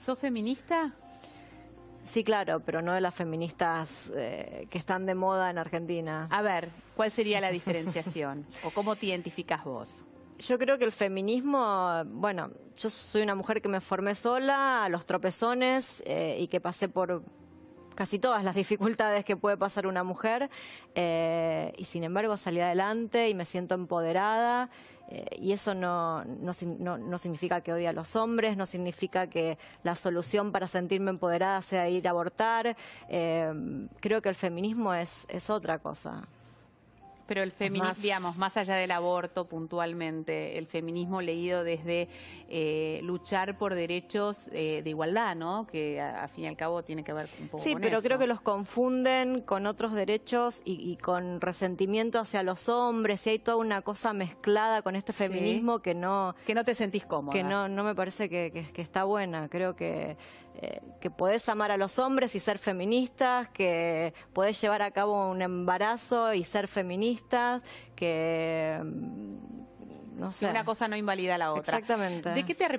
¿Sos feminista? Sí, claro, pero no de las feministas eh, que están de moda en Argentina. A ver, ¿cuál sería la diferenciación? ¿O cómo te identificas vos? Yo creo que el feminismo, bueno, yo soy una mujer que me formé sola, a los tropezones eh, y que pasé por casi todas las dificultades que puede pasar una mujer eh, y sin embargo salí adelante y me siento empoderada eh, y eso no, significa que odie a los hombres, no significa que la solución para sentirme empoderada sea ir a abortar. Eh, creo que el feminismo es, es otra cosa pero el feminismo, digamos, más allá del aborto puntualmente, el feminismo leído desde eh, luchar por derechos eh, de igualdad, ¿no? Que a, fin y al cabo tiene que ver un poco sí, pero creo que los confunden con otros derechos y, con resentimiento hacia los hombres, y hay toda una cosa mezclada con este feminismo que no... Que no te sentís cómoda. Que no, no me parece que, está buena, creo que... Eh, que podés amar a los hombres y ser feministas, que podés llevar a cabo un embarazo y ser feminista que mm, no sé. Una cosa no invalida la otra. Exactamente. ¿De qué te